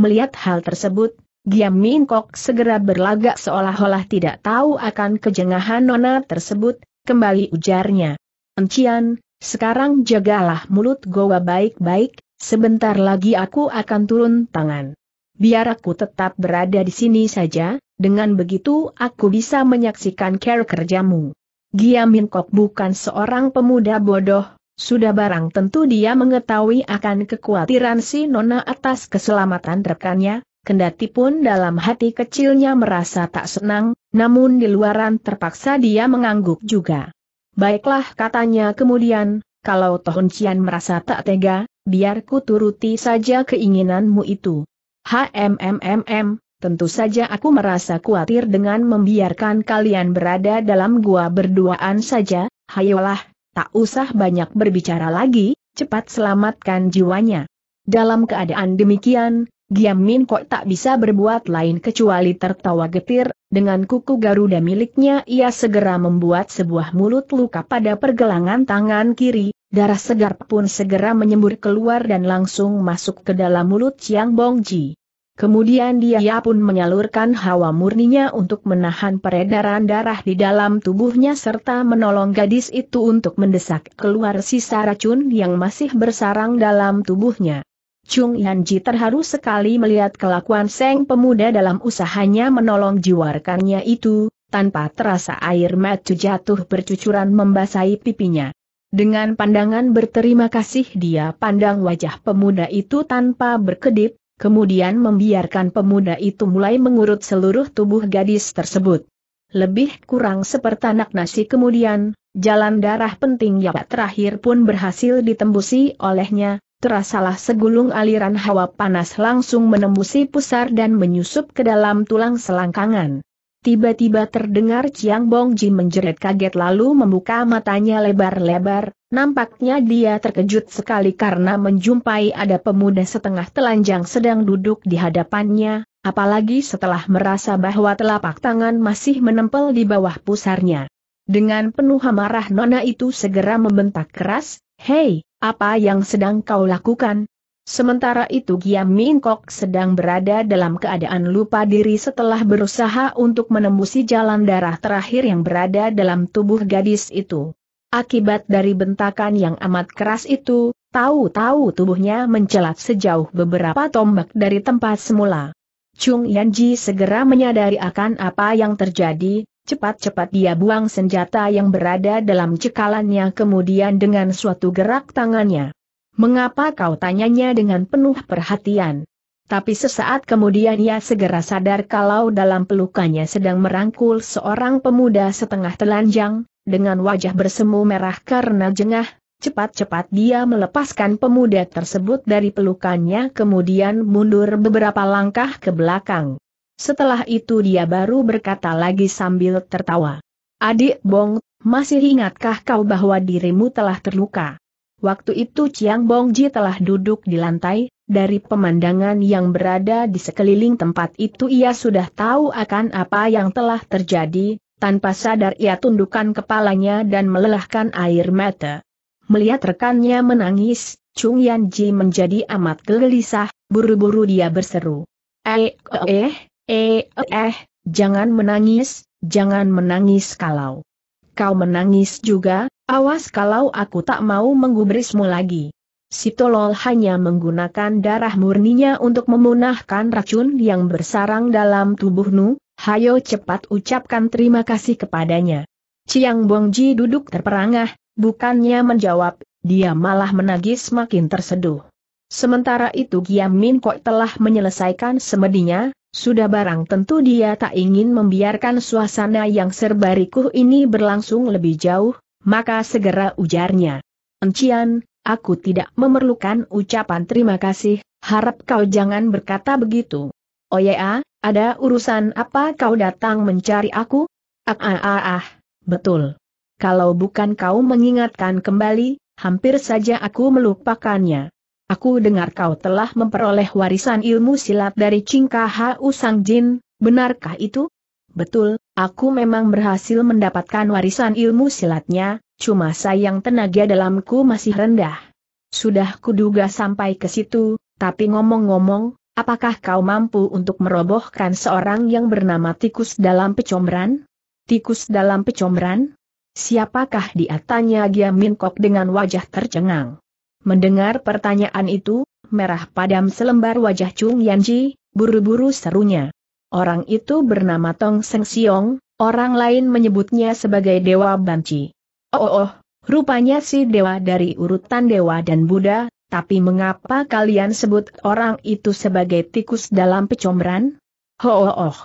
Melihat hal tersebut, Giam Min Kok segera berlagak seolah-olah tidak tahu akan kejengahan Nona tersebut, kembali ujarnya. Encian, sekarang jagalah mulut goa baik-baik, sebentar lagi aku akan turun tangan. Biar aku tetap berada di sini saja, dengan begitu aku bisa menyaksikan care kerjamu. Giam Min Kok bukan seorang pemuda bodoh, sudah barang tentu dia mengetahui akan kekhawatiran si Nona atas keselamatan rekannya, Kendati pun dalam hati kecilnya merasa tak senang, namun di luaran terpaksa dia mengangguk juga. Baiklah katanya kemudian, kalau Tohun Cian merasa tak tega, biar ku turuti saja keinginanmu itu. HMMMM, tentu saja aku merasa khawatir dengan membiarkan kalian berada dalam gua berduaan saja, hayolah, tak usah banyak berbicara lagi, cepat selamatkan jiwanya. Dalam keadaan demikian, Giam Min Kok tak bisa berbuat lain kecuali tertawa getir, dengan kuku Garuda miliknya ia segera membuat sebuah mulut luka pada pergelangan tangan kiri, darah segar pun segera menyembur keluar dan langsung masuk ke dalam mulut Chiang Bongji. Kemudian dia pun menyalurkan hawa murninya untuk menahan peredaran darah di dalam tubuhnya serta menolong gadis itu untuk mendesak keluar sisa racun yang masih bersarang dalam tubuhnya. Chung Yanji terharu sekali melihat kelakuan Seng pemuda dalam usahanya menolong jiwarkannya itu, tanpa terasa air mata jatuh bercucuran membasahi pipinya. Dengan pandangan berterima kasih dia pandang wajah pemuda itu tanpa berkedip, kemudian membiarkan pemuda itu mulai mengurut seluruh tubuh gadis tersebut. Lebih kurang seperti anak nasi kemudian, jalan darah penting yang terakhir pun berhasil ditembusi olehnya, terasalah segulung aliran hawa panas langsung menembusi pusar dan menyusup ke dalam tulang selangkangan. Tiba-tiba terdengar Chiang Bongji menjerit kaget lalu membuka matanya lebar-lebar, nampaknya dia terkejut sekali karena menjumpai ada pemuda setengah telanjang sedang duduk di hadapannya, apalagi setelah merasa bahwa telapak tangan masih menempel di bawah pusarnya. Dengan penuh amarah nona itu segera membentak keras, Hei, apa yang sedang kau lakukan? Sementara itu Min Mingkok sedang berada dalam keadaan lupa diri setelah berusaha untuk menembusi jalan darah terakhir yang berada dalam tubuh gadis itu. Akibat dari bentakan yang amat keras itu, tahu-tahu tubuhnya mencelat sejauh beberapa tombak dari tempat semula. Chung Yanji segera menyadari akan apa yang terjadi, Cepat-cepat dia buang senjata yang berada dalam cekalannya kemudian dengan suatu gerak tangannya. Mengapa kau tanyanya dengan penuh perhatian? Tapi sesaat kemudian ia segera sadar kalau dalam pelukannya sedang merangkul seorang pemuda setengah telanjang, dengan wajah bersemu merah karena jengah, cepat-cepat dia melepaskan pemuda tersebut dari pelukannya kemudian mundur beberapa langkah ke belakang. Setelah itu dia baru berkata lagi sambil tertawa. Adik Bong, masih ingatkah kau bahwa dirimu telah terluka? Waktu itu Chiang Bongji telah duduk di lantai, dari pemandangan yang berada di sekeliling tempat itu ia sudah tahu akan apa yang telah terjadi, tanpa sadar ia tundukkan kepalanya dan melelahkan air mata. Melihat rekannya menangis, Chung Yan Ji menjadi amat gelisah, buru-buru dia berseru. Eh, eh, eh Eh, eh, jangan menangis, jangan menangis kalau. Kau menangis juga, awas kalau aku tak mau menggubrismu lagi. Si tolol hanya menggunakan darah murninya untuk memunahkan racun yang bersarang dalam tubuh hayo cepat ucapkan terima kasih kepadanya. Ciang Bongji duduk terperangah, bukannya menjawab, dia malah menangis makin terseduh. Sementara itu Giam Min Kok telah menyelesaikan semedinya, sudah barang tentu dia tak ingin membiarkan suasana yang serba rikuh ini berlangsung lebih jauh, maka segera ujarnya. Encian, aku tidak memerlukan ucapan terima kasih, harap kau jangan berkata begitu. Oh ya, ada urusan apa kau datang mencari aku? Ah ah ah, ah betul. Kalau bukan kau mengingatkan kembali, hampir saja aku melupakannya. Aku dengar kau telah memperoleh warisan ilmu silat dari Cingka Hau Sang Jin, benarkah itu? Betul, aku memang berhasil mendapatkan warisan ilmu silatnya, cuma sayang tenaga dalamku masih rendah. Sudah kuduga sampai ke situ, tapi ngomong-ngomong, apakah kau mampu untuk merobohkan seorang yang bernama tikus dalam pecombran? Tikus dalam pecombran? Siapakah dia tanya Giamin Kok dengan wajah tercengang. Mendengar pertanyaan itu, merah padam selembar wajah Chung Yanji, buru-buru serunya. Orang itu bernama Tong Seng Siong, orang lain menyebutnya sebagai Dewa Banci. Oh, oh, oh, rupanya si Dewa dari urutan Dewa dan Buddha, tapi mengapa kalian sebut orang itu sebagai tikus dalam pecombran? Oh, oh, oh.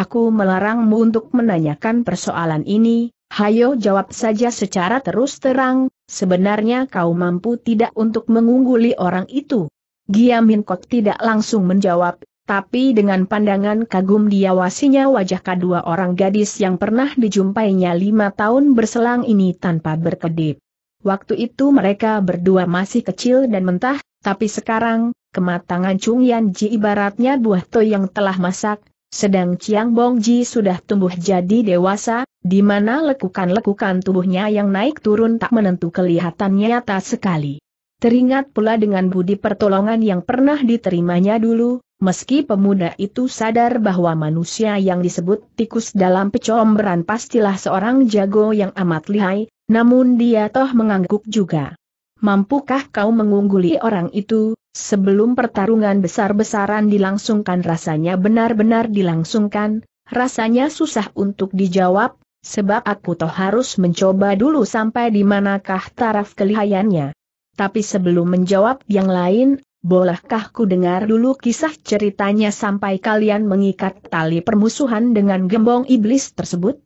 Aku melarangmu untuk menanyakan persoalan ini, hayo jawab saja secara terus terang, Sebenarnya kau mampu tidak untuk mengungguli orang itu? Giamin Kok tidak langsung menjawab, tapi dengan pandangan kagum diawasinya wajah kedua orang gadis yang pernah dijumpainya lima tahun berselang ini tanpa berkedip. Waktu itu mereka berdua masih kecil dan mentah, tapi sekarang, kematangan Chung Yan Ji ibaratnya buah toy yang telah masak, sedang Chiang Bong Ji sudah tumbuh jadi dewasa, di mana lekukan-lekukan tubuhnya yang naik turun tak menentu kelihatannya nyata sekali. Teringat pula dengan budi pertolongan yang pernah diterimanya dulu, meski pemuda itu sadar bahwa manusia yang disebut tikus dalam pecomberan pastilah seorang jago yang amat lihai, namun dia toh mengangguk juga. Mampukah kau mengungguli orang itu, sebelum pertarungan besar-besaran dilangsungkan rasanya benar-benar dilangsungkan, rasanya susah untuk dijawab, Sebab aku toh harus mencoba dulu sampai di manakah taraf kelihayannya. Tapi sebelum menjawab yang lain, bolehkah ku dengar dulu kisah ceritanya sampai kalian mengikat tali permusuhan dengan gembong iblis tersebut?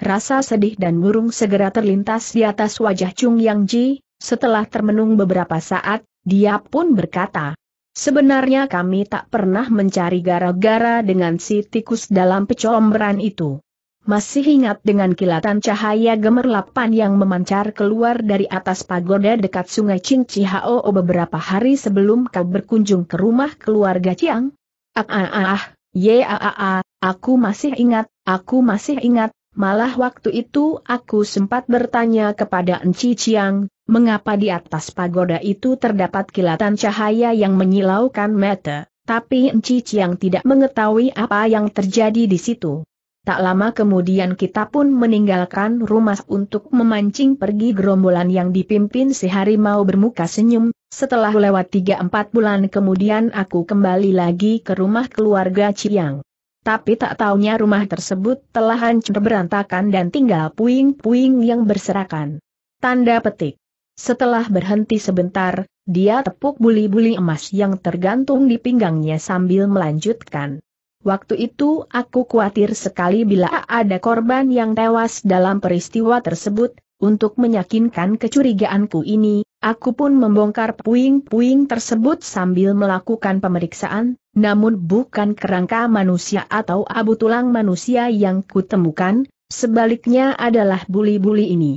Rasa sedih dan burung segera terlintas di atas wajah Chung Yang Ji, setelah termenung beberapa saat, dia pun berkata, Sebenarnya kami tak pernah mencari gara-gara dengan si tikus dalam pecomberan itu masih ingat dengan kilatan cahaya gemerlapan yang memancar keluar dari atas pagoda dekat sungai Cingcihao beberapa hari sebelum kau berkunjung ke rumah keluarga Ciang? Ah, ah ah ah, ye ah ah ah, aku masih ingat, aku masih ingat, malah waktu itu aku sempat bertanya kepada Enci Ciang, mengapa di atas pagoda itu terdapat kilatan cahaya yang menyilaukan mata, tapi Enci Ciang tidak mengetahui apa yang terjadi di situ. Tak lama kemudian kita pun meninggalkan rumah untuk memancing pergi gerombolan yang dipimpin si harimau bermuka senyum, setelah lewat 3-4 bulan kemudian aku kembali lagi ke rumah keluarga Ciang. Tapi tak taunya rumah tersebut telah hancur berantakan dan tinggal puing-puing yang berserakan. Tanda petik. Setelah berhenti sebentar, dia tepuk buli-buli emas yang tergantung di pinggangnya sambil melanjutkan. Waktu itu aku khawatir sekali bila ada korban yang tewas dalam peristiwa tersebut, untuk meyakinkan kecurigaanku ini, aku pun membongkar puing-puing tersebut sambil melakukan pemeriksaan, namun bukan kerangka manusia atau abu tulang manusia yang kutemukan, sebaliknya adalah buli-buli ini.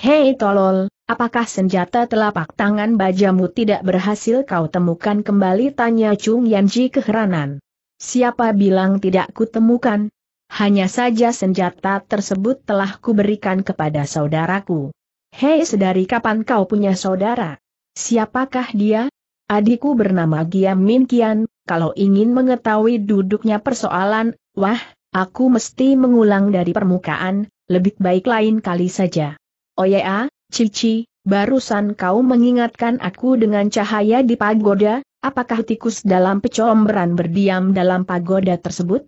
Hei tolol, apakah senjata telapak tangan bajamu tidak berhasil kau temukan kembali tanya Chung Yanji keheranan. Siapa bilang tidak kutemukan? Hanya saja senjata tersebut telah kuberikan kepada saudaraku. Hei sedari kapan kau punya saudara? Siapakah dia? Adikku bernama Giam Min Kian, kalau ingin mengetahui duduknya persoalan, wah, aku mesti mengulang dari permukaan, lebih baik lain kali saja. Oh ya, Cici, barusan kau mengingatkan aku dengan cahaya di pagoda, Apakah tikus dalam pecomberan berdiam dalam pagoda tersebut?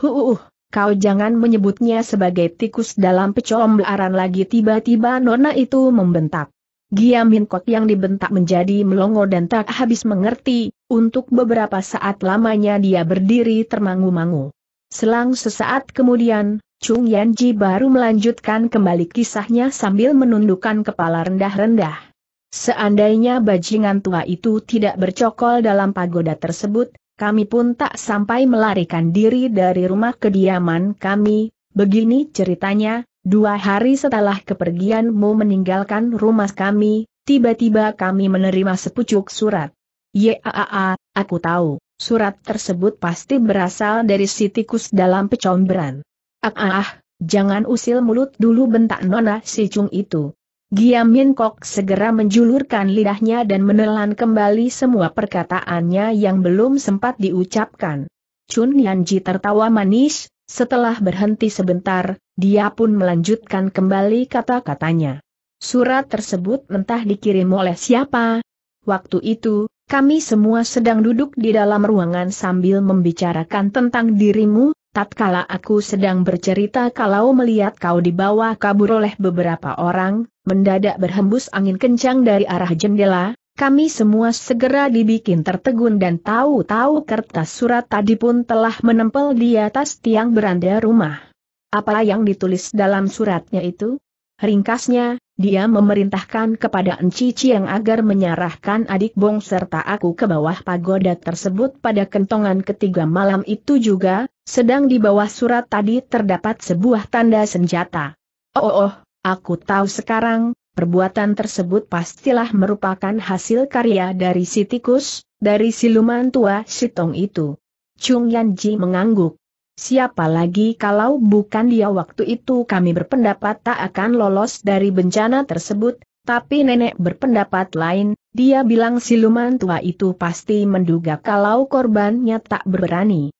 Huuuh, kau jangan menyebutnya sebagai tikus dalam pecomberan lagi tiba-tiba nona itu membentak. Gia Kok yang dibentak menjadi melongo dan tak habis mengerti, untuk beberapa saat lamanya dia berdiri termangu-mangu. Selang sesaat kemudian, Chung Yanji baru melanjutkan kembali kisahnya sambil menundukkan kepala rendah-rendah. Seandainya bajingan tua itu tidak bercokol dalam pagoda tersebut, kami pun tak sampai melarikan diri dari rumah kediaman kami, begini ceritanya, dua hari setelah kepergianmu meninggalkan rumah kami, tiba-tiba kami menerima sepucuk surat. Yaa, aku tahu, surat tersebut pasti berasal dari si tikus dalam pecomberan. Ah, ah, ah, jangan usil mulut dulu bentak nona si cung itu. Giam Min Kok segera menjulurkan lidahnya dan menelan kembali semua perkataannya yang belum sempat diucapkan. Chun Ji tertawa manis, setelah berhenti sebentar, dia pun melanjutkan kembali kata-katanya. Surat tersebut mentah dikirim oleh siapa. Waktu itu, kami semua sedang duduk di dalam ruangan sambil membicarakan tentang dirimu, tatkala aku sedang bercerita kalau melihat kau dibawa kabur oleh beberapa orang, mendadak berhembus angin kencang dari arah jendela, kami semua segera dibikin tertegun dan tahu-tahu kertas surat tadi pun telah menempel di atas tiang beranda rumah. Apa yang ditulis dalam suratnya itu? Ringkasnya, dia memerintahkan kepada Enci yang agar menyerahkan adik Bong serta aku ke bawah pagoda tersebut pada kentongan ketiga malam itu juga, sedang di bawah surat tadi terdapat sebuah tanda senjata. Oh, oh, oh, aku tahu sekarang, perbuatan tersebut pastilah merupakan hasil karya dari si tikus, dari siluman tua Sitong itu. Chung Ji mengangguk. Siapa lagi kalau bukan dia waktu itu kami berpendapat tak akan lolos dari bencana tersebut, tapi nenek berpendapat lain, dia bilang siluman tua itu pasti menduga kalau korbannya tak berani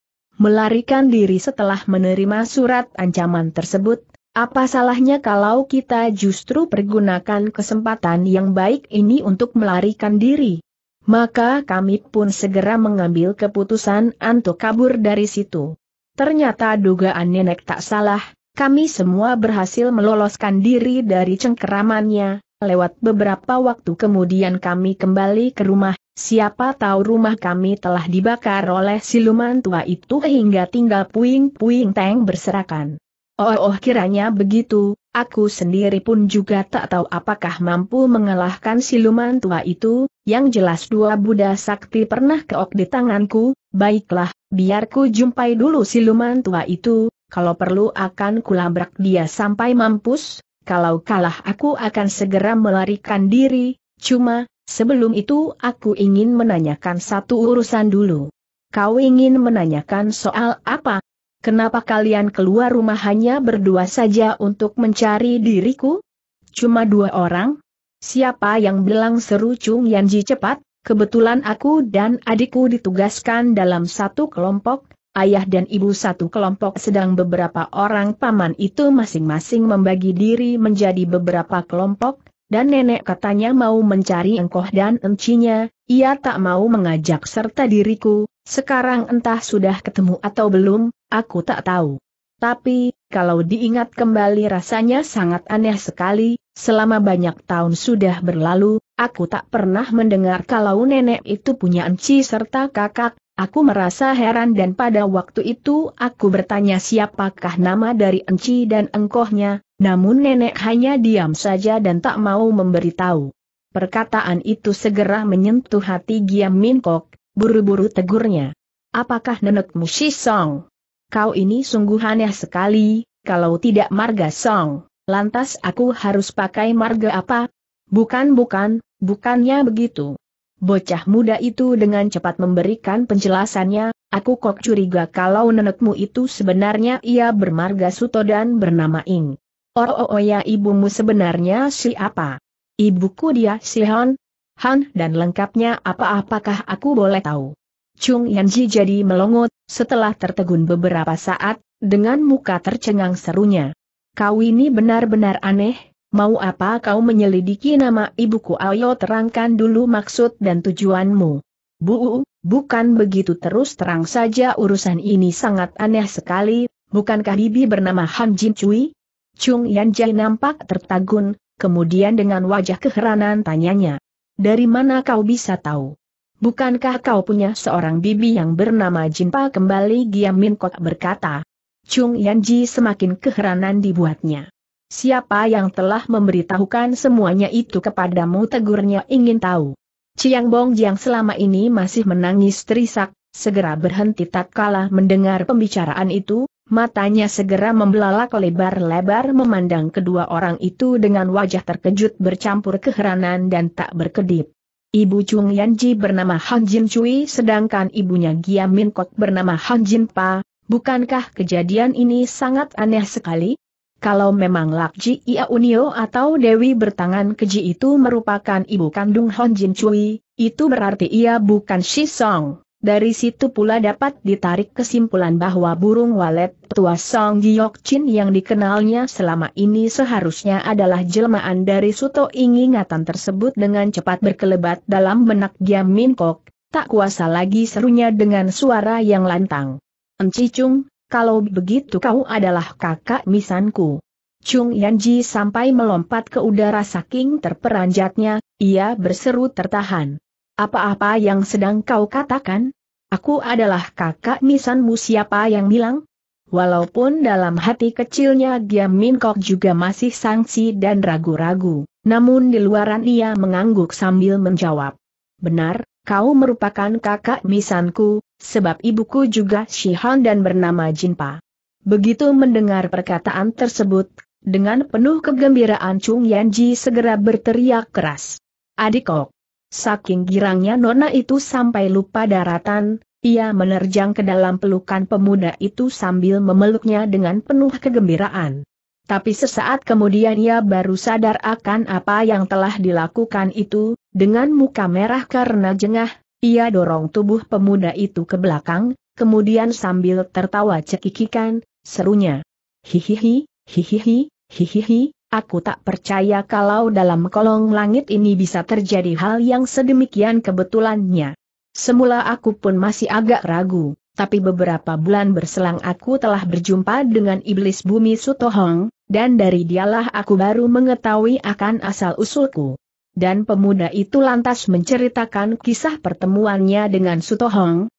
melarikan diri setelah menerima surat ancaman tersebut, apa salahnya kalau kita justru pergunakan kesempatan yang baik ini untuk melarikan diri? Maka kami pun segera mengambil keputusan untuk kabur dari situ. Ternyata dugaan nenek tak salah, kami semua berhasil meloloskan diri dari cengkeramannya, Lewat beberapa waktu kemudian kami kembali ke rumah, siapa tahu rumah kami telah dibakar oleh siluman tua itu hingga tinggal puing-puing teng berserakan. Oh, oh kiranya begitu, aku sendiri pun juga tak tahu apakah mampu mengalahkan siluman tua itu, yang jelas dua Buddha sakti pernah keok di tanganku, baiklah, biarku jumpai dulu siluman tua itu, kalau perlu akan kulabrak dia sampai mampus, kalau kalah aku akan segera melarikan diri, cuma, sebelum itu aku ingin menanyakan satu urusan dulu. Kau ingin menanyakan soal apa? Kenapa kalian keluar rumah hanya berdua saja untuk mencari diriku? Cuma dua orang? Siapa yang bilang seru Chung Yanji cepat? Kebetulan aku dan adikku ditugaskan dalam satu kelompok, ayah dan ibu satu kelompok sedang beberapa orang paman itu masing-masing membagi diri menjadi beberapa kelompok, dan nenek katanya mau mencari engkoh dan encinya, ia tak mau mengajak serta diriku, sekarang entah sudah ketemu atau belum, aku tak tahu. Tapi, kalau diingat kembali rasanya sangat aneh sekali, selama banyak tahun sudah berlalu, aku tak pernah mendengar kalau nenek itu punya enci serta kakak, Aku merasa heran dan pada waktu itu aku bertanya siapakah nama dari Enci dan engkohnya, namun nenek hanya diam saja dan tak mau memberitahu. Perkataan itu segera menyentuh hati Giam Min Kok, buru-buru tegurnya. Apakah nenek Musi Song? Kau ini sungguh aneh sekali, kalau tidak marga Song, lantas aku harus pakai marga apa? Bukan bukan, bukannya begitu. Bocah muda itu dengan cepat memberikan penjelasannya, aku kok curiga kalau nenekmu itu sebenarnya ia bermarga Suto dan bernama Ing. Oh, oh, oh ya ibumu sebenarnya siapa? Ibuku dia si Han. Han dan lengkapnya apa-apakah aku boleh tahu? Chung Yanji jadi melongot, setelah tertegun beberapa saat, dengan muka tercengang serunya. Kau ini benar-benar aneh, Mau apa kau menyelidiki nama ibuku? Ayo terangkan dulu maksud dan tujuanmu. Bu, bukan begitu terus terang saja urusan ini sangat aneh sekali, bukankah bibi bernama Han Jin Cui? Chung Yan Jai nampak tertagun, kemudian dengan wajah keheranan tanyanya. Dari mana kau bisa tahu? Bukankah kau punya seorang bibi yang bernama Jinpa kembali Giam Min Kok berkata. Chung Yan Ji semakin keheranan dibuatnya. Siapa yang telah memberitahukan semuanya itu kepadamu tegurnya ingin tahu. Ciang Bong yang selama ini masih menangis terisak, segera berhenti tatkala mendengar pembicaraan itu, matanya segera membelalak lebar-lebar memandang kedua orang itu dengan wajah terkejut bercampur keheranan dan tak berkedip. Ibu Chung Yanji bernama Han Jin Cui, sedangkan ibunya Gia Min Kok bernama Han Jin Pa, bukankah kejadian ini sangat aneh sekali? Kalau memang Ji Ia Unio atau Dewi bertangan keji itu merupakan ibu kandung Hon Jin Cui, itu berarti ia bukan Shi Song. Dari situ pula dapat ditarik kesimpulan bahwa burung walet tua Song Giok Chin yang dikenalnya selama ini seharusnya adalah jelmaan dari Suto ingatan tersebut dengan cepat berkelebat dalam benak Giam Min Kok, tak kuasa lagi serunya dengan suara yang lantang. Encicung, kalau begitu kau adalah kakak misanku. Chung Yanji sampai melompat ke udara saking terperanjatnya, ia berseru tertahan. Apa-apa yang sedang kau katakan? Aku adalah kakak misanmu siapa yang bilang? Walaupun dalam hati kecilnya Giam Min Kok juga masih sangsi dan ragu-ragu, namun di luaran ia mengangguk sambil menjawab. Benar, kau merupakan kakak misanku, sebab ibuku juga Shihan dan bernama Jinpa. Begitu mendengar perkataan tersebut, dengan penuh kegembiraan Chung Yanji segera berteriak keras. Adikok! Saking girangnya Nona itu sampai lupa daratan, ia menerjang ke dalam pelukan pemuda itu sambil memeluknya dengan penuh kegembiraan. Tapi sesaat kemudian ia baru sadar akan apa yang telah dilakukan itu, dengan muka merah karena jengah, ia dorong tubuh pemuda itu ke belakang, kemudian sambil tertawa cekikikan, serunya. Hihihi, hihihi, hihihi, aku tak percaya kalau dalam kolong langit ini bisa terjadi hal yang sedemikian kebetulannya. Semula aku pun masih agak ragu, tapi beberapa bulan berselang aku telah berjumpa dengan iblis bumi Sutohong, dan dari dialah aku baru mengetahui akan asal-usulku dan pemuda itu lantas menceritakan kisah pertemuannya dengan Sutohong,